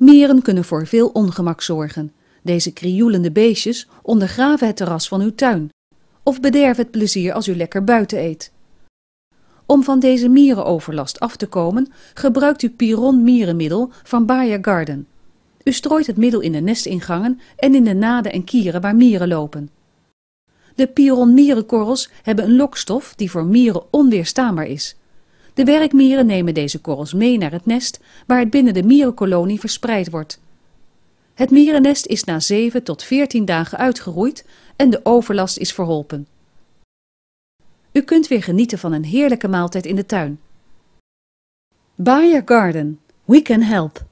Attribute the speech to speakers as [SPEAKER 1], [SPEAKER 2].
[SPEAKER 1] Mieren kunnen voor veel ongemak zorgen. Deze krioelende beestjes ondergraven het terras van uw tuin of bederven het plezier als u lekker buiten eet. Om van deze mierenoverlast af te komen, gebruikt u Piron mierenmiddel van Bayer Garden. U strooit het middel in de nestingangen en in de naden en kieren waar mieren lopen. De Piron mierenkorrels hebben een lokstof die voor mieren onweerstaanbaar is. De werkmieren nemen deze korrels mee naar het nest, waar het binnen de mierenkolonie verspreid wordt. Het mierennest is na 7 tot 14 dagen uitgeroeid en de overlast is verholpen. U kunt weer genieten van een heerlijke maaltijd in de tuin.
[SPEAKER 2] Bayer Garden. We can help.